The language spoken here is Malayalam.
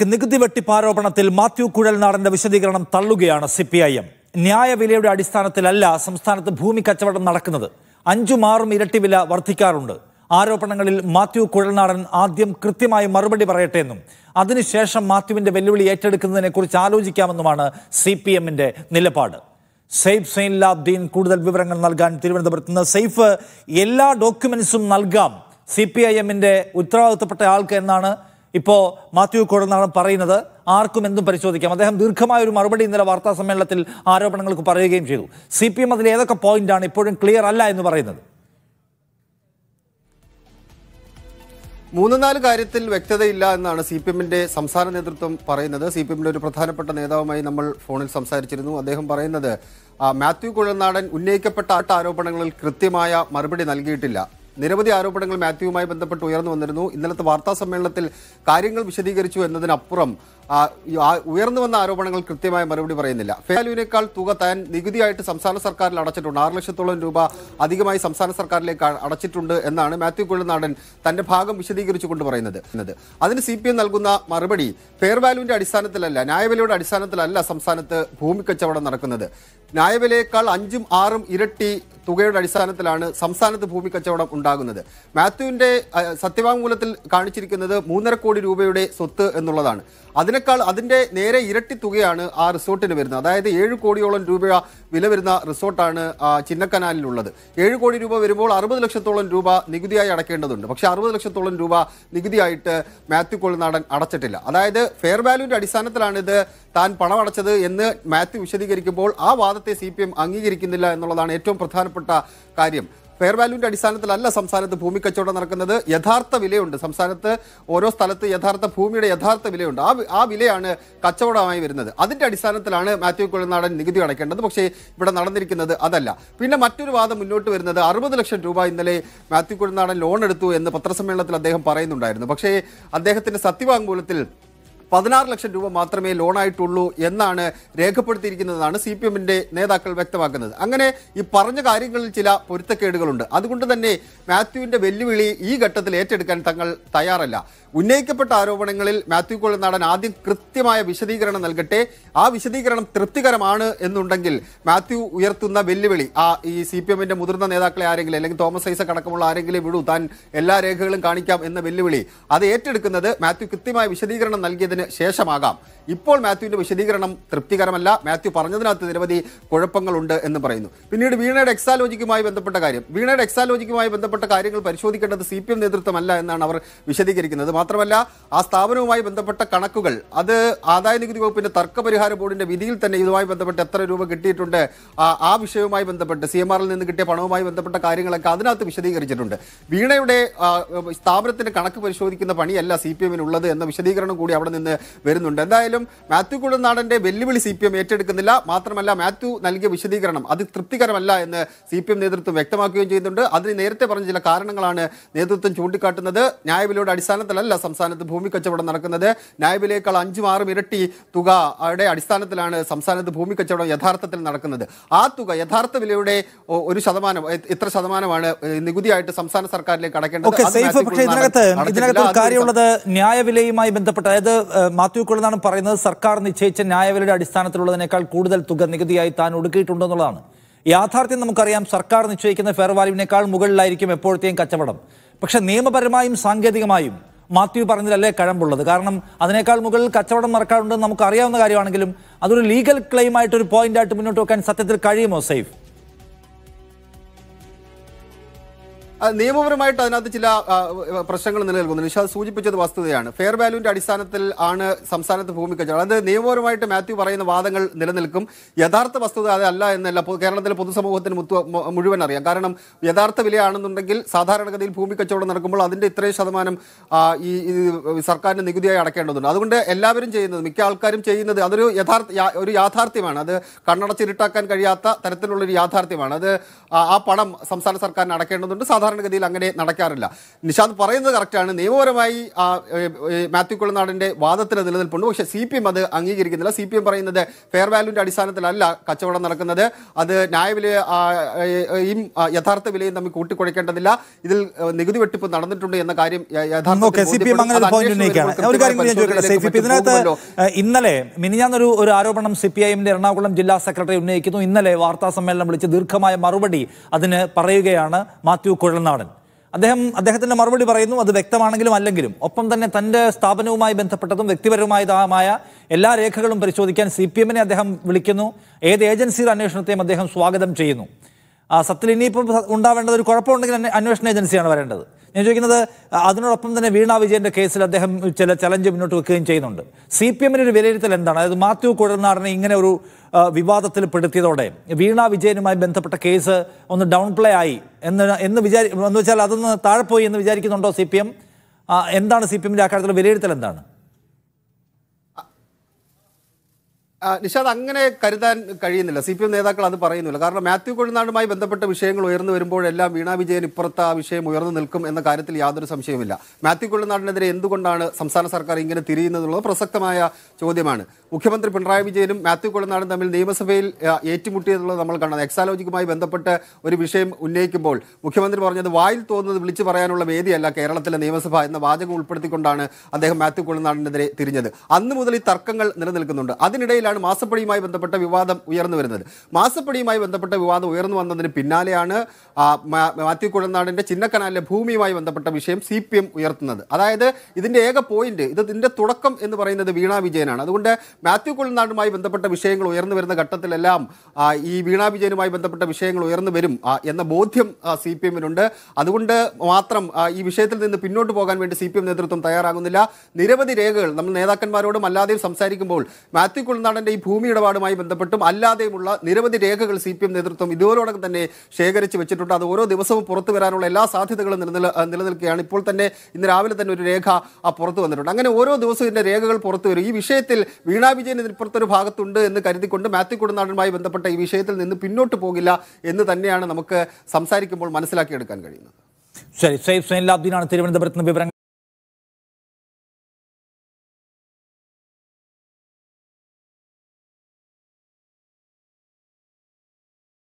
ബാങ്ക് നികുതി വെട്ടിപ്പാരോപണത്തിൽ മാത്യു കുഴൽനാടന്റെ വിശദീകരണം തള്ളുകയാണ് സി പി ഐ എം ന്യായവിലയുടെ അടിസ്ഥാനത്തിലല്ല സംസ്ഥാനത്ത് ഭൂമി കച്ചവടം നടക്കുന്നത് അഞ്ചും ആറും ഇരട്ടി വില വർദ്ധിക്കാറുണ്ട് ആരോപണങ്ങളിൽ മാത്യു കുഴൽനാടൻ ആദ്യം കൃത്യമായി മറുപടി പറയട്ടെ എന്നും അതിനുശേഷം മാത്യുവിന്റെ വെല്ലുവിളി ഏറ്റെടുക്കുന്നതിനെ കുറിച്ച് ആലോചിക്കാമെന്നുമാണ് സി പി എമ്മിന്റെ നിലപാട് സെയ്ഫ് സൈൻലാബ്ദീൻ കൂടുതൽ വിവരങ്ങൾ നൽകാൻ തിരുവനന്തപുരത്ത് നിന്ന് സെയ്ഫ് എല്ലാ ഡോക്യുമെന്റ്സും നൽകാം സി പി ഐ എമ്മിന്റെ ഉത്തരവാദിത്തപ്പെട്ട ആൾക്ക് എന്നാണ് ഇപ്പോൾ മാത്യു കുഴൽനാടൻ പറയുന്നത് ആർക്കും എന്തും പരിശോധിക്കാം അദ്ദേഹം ദീർഘമായ ഒരു മറുപടി ഇന്നലെ വാർത്താ സമ്മേളനത്തിൽ ആരോപണങ്ങൾക്ക് പറയുകയും ചെയ്തു സി പി എം അതിൽ ഏതൊക്കെ പോയിന്റാണ് ഇപ്പോഴും ക്ലിയർ അല്ല എന്ന് പറയുന്നത് മൂന്ന് നാല് കാര്യത്തിൽ വ്യക്തതയില്ല എന്നാണ് സി പി എമ്മിൻ്റെ സംസ്ഥാന നേതൃത്വം പറയുന്നത് സി പി എമ്മിൻ്റെ ഒരു പ്രധാനപ്പെട്ട നേതാവുമായി നമ്മൾ ഫോണിൽ സംസാരിച്ചിരുന്നു അദ്ദേഹം പറയുന്നത് മാത്യു കുഴൽനാടൻ ഉന്നയിക്കപ്പെട്ട ആരോപണങ്ങളിൽ കൃത്യമായ മറുപടി നൽകിയിട്ടില്ല നിരവധി ആരോപണങ്ങൾ മാത്യുവുമായി ബന്ധപ്പെട്ട് ഉയർന്നു വന്നിരുന്നു ഇന്നലത്തെ വാർത്താ സമ്മേളനത്തിൽ കാര്യങ്ങൾ വിശദീകരിച്ചു എന്നതിനപ്പുറം ഉയർന്നു വന്ന ആരോപണങ്ങൾ കൃത്യമായ മറുപടി പറയുന്നില്ല ഫേലുവിനേക്കാൾ തുക താൻ നികുതിയായിട്ട് സംസ്ഥാന സർക്കാരിൽ അടച്ചിട്ടുണ്ട് ആറ് ലക്ഷത്തോളം രൂപ അധികമായി സംസ്ഥാന സർക്കാരിലേക്ക് അടച്ചിട്ടുണ്ട് എന്നാണ് മാത്യു കുഴൽനാടൻ തന്റെ ഭാഗം വിശദീകരിച്ചുകൊണ്ട് പറയുന്നത് അതിന് സി നൽകുന്ന മറുപടി ഫെയർ വാല്യൂവിന്റെ അടിസ്ഥാനത്തിലല്ല ന്യായവിലയുടെ അടിസ്ഥാനത്തിലല്ല സംസ്ഥാനത്ത് ഭൂമി കച്ചവടം നടക്കുന്നത് ന്യായവിലയേക്കാൾ അഞ്ചും ആറും ഇരട്ടി തുകയുടെ അടിസ്ഥാനത്തിലാണ് സംസ്ഥാനത്ത് ഭൂമി കച്ചവടം ഉണ്ടാകുന്നത് മാത്യുവിന്റെ സത്യവാങ്മൂലത്തിൽ കാണിച്ചിരിക്കുന്നത് മൂന്നര കോടി രൂപയുടെ സ്വത്ത് എന്നുള്ളതാണ് അതിനെ അതിനേക്കാൾ അതിൻ്റെ നേരെ ഇരട്ടി തുകയാണ് ആ റിസോർട്ടിന് വരുന്നത് അതായത് ഏഴ് കോടിയോളം രൂപ വില വരുന്ന റിസോർട്ടാണ് ചിന്നക്കനാലിലുള്ളത് ഏഴ് കോടി രൂപ വരുമ്പോൾ അറുപത് ലക്ഷത്തോളം രൂപ നികുതിയായി അടക്കേണ്ടതുണ്ട് പക്ഷെ അറുപത് ലക്ഷത്തോളം രൂപ നികുതിയായിട്ട് മാത്യു കൊളുനാടൻ അടച്ചിട്ടില്ല അതായത് ഫെയർ വാല്യൂവിൻ്റെ അടിസ്ഥാനത്തിലാണിത് താൻ പണം അടച്ചത് എന്ന് മാത്യു വിശദീകരിക്കുമ്പോൾ ആ വാദത്തെ സി അംഗീകരിക്കുന്നില്ല എന്നുള്ളതാണ് ഏറ്റവും പ്രധാനപ്പെട്ട കാര്യം ഫെയർ വാല്യൂവിന്റെ അടിസ്ഥാനത്തിലല്ല സംസ്ഥാനത്ത് ഭൂമി കച്ചവടം നടക്കുന്നത് യഥാർത്ഥ വിലയുണ്ട് സംസ്ഥാനത്ത് ഓരോ സ്ഥലത്ത് യഥാർത്ഥ ഭൂമിയുടെ യഥാർത്ഥ വിലയുണ്ട് ആ ആ വിലയാണ് കച്ചവടമായി വരുന്നത് അതിന്റെ അടിസ്ഥാനത്തിലാണ് മാത്യു കുഴനാടൻ നികുതി അടയ്ക്കേണ്ടത് പക്ഷേ ഇവിടെ നടന്നിരിക്കുന്നത് അതല്ല പിന്നെ മറ്റൊരു വാദം മുന്നോട്ട് വരുന്നത് അറുപത് ലക്ഷം രൂപ ഇന്നലെ മാത്യു കുഴനാടൻ ലോൺ എടുത്തു എന്ന് പത്രസമ്മേളനത്തിൽ അദ്ദേഹം പറയുന്നുണ്ടായിരുന്നു പക്ഷേ അദ്ദേഹത്തിന്റെ സത്യവാങ്മൂലത്തിൽ പതിനാറ് ലക്ഷം രൂപ മാത്രമേ ലോണായിട്ടുള്ളൂ എന്നാണ് രേഖപ്പെടുത്തിയിരിക്കുന്നതാണ് സി പി എമ്മിൻ്റെ നേതാക്കൾ വ്യക്തമാക്കുന്നത് അങ്ങനെ ഈ പറഞ്ഞ കാര്യങ്ങളിൽ ചില പൊരുത്തക്കേടുകളുണ്ട് അതുകൊണ്ട് തന്നെ മാത്യുവിൻ്റെ വെല്ലുവിളി ഈ ഘട്ടത്തിൽ ഏറ്റെടുക്കാൻ തങ്ങൾ തയ്യാറല്ല ഉന്നയിക്കപ്പെട്ട ആരോപണങ്ങളിൽ മാത്യു നടൻ ആദ്യം കൃത്യമായ വിശദീകരണം നൽകട്ടെ ആ വിശദീകരണം തൃപ്തികരമാണ് എന്നുണ്ടെങ്കിൽ മാത്യു ഉയർത്തുന്ന വെല്ലുവിളി ആ ഈ സി പി എമ്മിൻ്റെ മുതിർന്ന നേതാക്കളെ ആരെങ്കിലും അല്ലെങ്കിൽ തോമസ് ഐസക് അടക്കമുള്ള ആരെങ്കിലും വിടൂ താൻ എല്ലാ രേഖകളും കാണിക്കാം എന്ന വെല്ലുവിളി അത് ഏറ്റെടുക്കുന്നത് മാത്യു കൃത്യമായ വിശദീകരണം നൽകിയതിന് വിമർശനത്തിന് ശേഷമാകാം ഇപ്പോൾ മാത്യുവിൻ്റെ വിശദീകരണം തൃപ്തികരമല്ല മാത്യു പറഞ്ഞതിനകത്ത് നിരവധി കുഴപ്പങ്ങളുണ്ട് എന്ന് പറയുന്നു പിന്നീട് വീണയുടെ എക്സാലോജിക്കുമായി ബന്ധപ്പെട്ട കാര്യം വീണയുടെ എക്സാലോജിക്കുമായി ബന്ധപ്പെട്ട കാര്യങ്ങൾ പരിശോധിക്കേണ്ടത് സി പി എം നേതൃത്വമല്ല എന്നാണ് അവർ വിശദീകരിക്കുന്നത് മാത്രമല്ല ആ സ്ഥാപനവുമായി ബന്ധപ്പെട്ട കണക്കുകൾ അത് ആദായ നികുതി വകുപ്പിൻ്റെ തർക്കപരിഹാര ബോർഡിൻ്റെ വിധിയിൽ തന്നെ ഇതുമായി ബന്ധപ്പെട്ട് എത്ര രൂപ കിട്ടിയിട്ടുണ്ട് ആ വിഷയവുമായി ബന്ധപ്പെട്ട് സി എം ആറിൽ നിന്ന് കിട്ടിയ പണവുമായി ബന്ധപ്പെട്ട കാര്യങ്ങളൊക്കെ അതിനകത്ത് വിശദീകരിച്ചിട്ടുണ്ട് വീണയുടെ സ്ഥാപനത്തിൻ്റെ കണക്ക് പരിശോധിക്കുന്ന പണിയല്ല സി പി എമ്മിനുള്ളത് എന്ന വിശദീകരണം കൂടി അവിടെ നിന്ന് വരുന്നുണ്ട് എന്തായാലും മാത്യു കുളനാടൻ്റെ വെല്ലുവിളി സി പി എം ഏറ്റെടുക്കുന്നില്ല മാത്രമല്ല മാത്യു നൽകിയ വിശദീകരണം അത് തൃപ്തികരമല്ല എന്ന് സി പി എം നേതൃത്വം വ്യക്തമാക്കുകയും ചെയ്യുന്നുണ്ട് അതിന് നേരത്തെ പറഞ്ഞ ചില കാരണങ്ങളാണ് നേതൃത്വം ചൂണ്ടിക്കാട്ടുന്നത് ന്യായവിലയുടെ അടിസ്ഥാനത്തിലല്ല സംസ്ഥാനത്ത് ഭൂമി കച്ചവടം നടക്കുന്നത് ന്യായവിലയേക്കാൾ അഞ്ചും ആറും ഇരട്ടി തുകയുടെ അടിസ്ഥാനത്തിലാണ് സംസ്ഥാനത്ത് ഭൂമി കച്ചവടം യഥാർത്ഥത്തിൽ നടക്കുന്നത് ആ തുക യഥാർത്ഥ വിലയുടെ ഒരു ശതമാനം ഇത്ര ശതമാനമാണ് നികുതിയായിട്ട് സംസ്ഥാന സർക്കാരിലേക്ക് അടയ്ക്കേണ്ടത് ന്യായവിലയുമായി ബന്ധപ്പെട്ട് അതായത് മാത്യു കൊള്ളതാണ് പറയുന്നത് സർക്കാർ നിശ്ചയിച്ച ന്യായവിലയുടെ അടിസ്ഥാനത്തിലുള്ളതിനേക്കാൾ കൂടുതൽ തുക നികുതിയായി താൻ ഒടുക്കിയിട്ടുണ്ടെന്നുള്ളതാണ് യാഥാർത്ഥ്യം നമുക്കറിയാം സർക്കാർ നിശ്ചയിക്കുന്ന ഫെയർ വാല്യൂവിനേക്കാൾ മുകളിലായിരിക്കും എപ്പോഴത്തെയും കച്ചവടം പക്ഷെ നിയമപരമായും സാങ്കേതികമായും മാത്യു പറഞ്ഞതല്ലേ കഴമ്പുള്ളത് കാരണം അതിനേക്കാൾ മുകളിൽ കച്ചവടം നടക്കാറുണ്ടെന്ന് നമുക്ക് അറിയാവുന്ന കാര്യമാണെങ്കിലും അതൊരു ലീഗൽ ക്ലെയിമായിട്ടൊരു പോയിന്റായിട്ട് മുന്നോട്ട് വെക്കാൻ സത്യത്തിൽ കഴിയുമോ സേഫ് നിയമപരമായിട്ട് അതിനകത്ത് ചില പ്രശ്നങ്ങൾ നിലനിൽക്കുന്നു നിഷാദ് സൂചിപ്പിച്ചത് വസ്തുതയാണ് ഫെയർ വാല്യൂവിന്റെ അടിസ്ഥാനത്തിൽ ആണ് സംസ്ഥാനത്ത് ഭൂമി കച്ചവടം അത് നിയമപരമായിട്ട് മാത്യു പറയുന്ന വാദങ്ങൾ നിലനിൽക്കും യഥാർത്ഥ വസ്തുത അതല്ല എന്നല്ല കേരളത്തിലെ പൊതുസമൂഹത്തിന് മുഴുവൻ അറിയാം കാരണം യഥാർത്ഥ വിലയാണെന്നുണ്ടെങ്കിൽ സാധാരണഗതിയിൽ ഭൂമി കച്ചവടം നടക്കുമ്പോൾ അതിന്റെ ഇത്രയും ശതമാനം ഈ സർക്കാരിന് നികുതിയായി അടക്കേണ്ടതുണ്ട് അതുകൊണ്ട് എല്ലാവരും ചെയ്യുന്നത് മിക്ക ആൾക്കാരും ചെയ്യുന്നത് അതൊരു യഥാർത്ഥ ഒരു യാഥാർത്ഥ്യമാണ് അത് കണ്ണടച്ചിരുട്ടാക്കാൻ കഴിയാത്ത തരത്തിലുള്ളൊരു യാഥാർത്ഥ്യമാണ് അത് ആ പണം സംസ്ഥാന സർക്കാരിന് അടക്കേണ്ടതുണ്ട് സാധാരണ സാധാരണഗതിയിൽ അങ്ങനെ നടക്കാറില്ല നിഷാന്ത് പറയുന്നത് കറക്റ്റാണ് നിയമപരമായി മാത്യു കുളനാടിൻ്റെ വാദത്തിന് നിലനിൽപ്പുണ്ട് പക്ഷേ സി പി എം അത് അംഗീകരിക്കുന്നില്ല സി പി എം പറയുന്നത് ഫെയർ വാല്യൂവിൻ്റെ അടിസ്ഥാനത്തിലല്ല കച്ചവടം നടക്കുന്നത് അത് ന്യായവിലയും യഥാർത്ഥ വിലയും തമ്മിൽ കൂട്ടിക്കുഴക്കേണ്ടതില്ല ഇതിൽ നികുതി വെട്ടിപ്പ് നടന്നിട്ടുണ്ട് എന്ന കാര്യം ഇന്നലെ മിനിഞ്ഞാന്നൊരു ഒരു ആരോപണം സി പി ഐഎമ്മിന്റെ എറണാകുളം ജില്ലാ സെക്രട്ടറി ഉന്നയിക്കുന്നു ഇന്നലെ വാർത്താ സമ്മേളനം വിളിച്ച് ദീർഘമായ മറുപടി അതിന് പറയുകയാണ് മാത്യു കുഴൽ നാടൻ അദ്ദേഹം അദ്ദേഹത്തിൻ്റെ മറുപടി പറയുന്നു അത് വ്യക്തമാണെങ്കിലും അല്ലെങ്കിലും ഒപ്പം തന്നെ തൻ്റെ സ്ഥാപനവുമായി ബന്ധപ്പെട്ടതും വ്യക്തിപരവുമായതുമായ എല്ലാ രേഖകളും പരിശോധിക്കാൻ സി പി എമ്മിനെ അദ്ദേഹം വിളിക്കുന്നു ഏത് ഏജൻസിയുടെ അന്വേഷണത്തെയും അദ്ദേഹം സ്വാഗതം ചെയ്യുന്നു സത്യത്തിൽ ഇനിയിപ്പം ഉണ്ടാവേണ്ടത് ഒരു കുഴപ്പമുണ്ടെങ്കിൽ അന്വേഷണ ഏജൻസിയാണ് വരേണ്ടത് ഞാൻ ചോദിക്കുന്നത് അതിനോടൊപ്പം തന്നെ വീണ വിജയന്റെ കേസിൽ അദ്ദേഹം ചില ചലഞ്ച് മുന്നോട്ട് വെക്കുകയും ചെയ്യുന്നുണ്ട് സി പി എമ്മിന് ഒരു വിലയിരുത്തൽ എന്താണ് അതായത് മാത്യു കുഴൽനാടനെ ഇങ്ങനെ ഒരു വിവാദത്തിൽ പെടുത്തിയതോടെ വീണ വിജയനുമായി ബന്ധപ്പെട്ട കേസ് ഒന്ന് ഡൗൺ പ്ലേ ആയി എന്ന് എന്ന് വിചാരി എന്ന് വെച്ചാൽ അതൊന്ന് താഴെപ്പോയി എന്ന് വിചാരിക്കുന്നുണ്ടോ സി പി എം എന്താണ് സി പി എമ്മിൻ്റെ ആ വിലയിരുത്തൽ എന്താണ് നിഷാദ് അങ്ങനെ കരുതാൻ കഴിയുന്നില്ല സി പി എം നേതാക്കൾ അത് പറയുന്നില്ല കാരണം മാത്യു കൊഴുനാടുമായി ബന്ധപ്പെട്ട വിഷയങ്ങൾ ഉയർന്നു വരുമ്പോഴെല്ലാം വീണാ വിജയൻ ഇപ്പുറത്ത് ആ വിഷയം ഉയർന്നു നിൽക്കും എന്ന കാര്യത്തിൽ യാതൊരു സംശയവുമില്ല മാത്യു കൊഴുനാടിനെതിരെ എന്തുകൊണ്ടാണ് സംസ്ഥാന സർക്കാർ ഇങ്ങനെ തിരിയുന്നതെന്നുള്ളത് പ്രസക്തമായ ചോദ്യമാണ് മുഖ്യമന്ത്രി പിണറായി വിജയനും മാത്യു കൊഴുനാടും തമ്മിൽ നിയമസഭയിൽ ഏറ്റുമുട്ടിയതുള്ളത് നമ്മൾ കാണുന്നത് എക്സാലോജിക്കുമായി ബന്ധപ്പെട്ട് ഒരു വിഷയം ഉന്നയിക്കുമ്പോൾ മുഖ്യമന്ത്രി പറഞ്ഞത് വായിൽ തോന്നുന്നത് വിളിച്ചു പറയാനുള്ള വേദിയല്ല കേരളത്തിലെ നിയമസഭ എന്ന വാചകം ഉൾപ്പെടുത്തിക്കൊണ്ടാണ് അദ്ദേഹം മാത്യു കൊഴുനാടിനെതിരെ തിരിഞ്ഞത് അന്ന് മുതൽ ഈ തർക്കങ്ങൾ നിലനിൽക്കുന്നുണ്ട് അതിനിടയിലാണ് പിന്നാലെയാണ് മാസപ്പടിയുമായി ബന്ധപ്പെട്ട വിവാദം ഉയർന്നു വരുന്നത് മാസപ്പടിയുമായി ബന്ധപ്പെട്ട വിവാദം ഉയർന്നു വന്നതിന് പിന്നാലെയാണ് മാത്യു കുഴനാടിൻ്റെ ചിന്നക്കനാലിലെ ഭൂമിയുമായി ബന്ധപ്പെട്ട വിഷയം സി പി എം ഉയർത്തുന്നത് അതായത് ഇതിൻ്റെ ഏക പോയിന്റ് ഇത് ഇതിൻ്റെ തുടക്കം എന്ന് പറയുന്നത് വീണ വിജയനാണ് അതുകൊണ്ട് മാത്യു കുഴനാടുമായി ബന്ധപ്പെട്ട വിഷയങ്ങൾ ഉയർന്നു വരുന്ന ഘട്ടത്തിലെല്ലാം ഈ വീണ വിജയനുമായി ബന്ധപ്പെട്ട വിഷയങ്ങൾ ഉയർന്നു വരും എന്ന ബോധ്യം സി പി എമ്മിനുണ്ട് അതുകൊണ്ട് മാത്രം ഈ വിഷയത്തിൽ നിന്ന് പിന്നോട്ട് പോകാൻ വേണ്ടി സി പി എം നേതൃത്വം തയ്യാറാകുന്നില്ല നിരവധി രേഖകൾ നമ്മൾ നേതാക്കന്മാരോടും അല്ലാതെയും സംസാരിക്കുമ്പോൾ മാത്യു കുളനാടൻ ബാലന്റെ ഈ ഭൂമി ഇടപാടുമായി ബന്ധപ്പെട്ടും അല്ലാതെയുമുള്ള നിരവധി രേഖകൾ സി പി എം നേതൃത്വം ഇതുവരോടൊക്കെ തന്നെ ശേഖരിച്ച് വെച്ചിട്ടുണ്ട് അത് ഓരോ ദിവസവും പുറത്തു വരാനുള്ള എല്ലാ സാധ്യതകളും നിലനിൽ നിലനിൽക്കുകയാണ് ഇപ്പോൾ തന്നെ ഇന്ന് രാവിലെ തന്നെ ഒരു രേഖ ആ പുറത്തു വന്നിട്ടുണ്ട് അങ്ങനെ ഓരോ ദിവസവും ഇതിന്റെ രേഖകൾ പുറത്തു വരും ഈ വിഷയത്തിൽ വീണ വിജയൻ ഇതിപ്പുറത്തൊരു ഭാഗത്തുണ്ട് എന്ന് കരുതിക്കൊണ്ട് മാത്യു കുടനാടനുമായി ബന്ധപ്പെട്ട ഈ വിഷയത്തിൽ നിന്ന് പിന്നോട്ട് പോകില്ല എന്ന് തന്നെയാണ് നമുക്ക് സംസാരിക്കുമ്പോൾ മനസ്സിലാക്കിയെടുക്കാൻ കഴിയുന്നത് ശരി സൈഫ് സൈൻ ലാബ്ദീനാണ് തിരുവനന്തപുരത്ത് നിന്ന് വിവരങ്ങൾ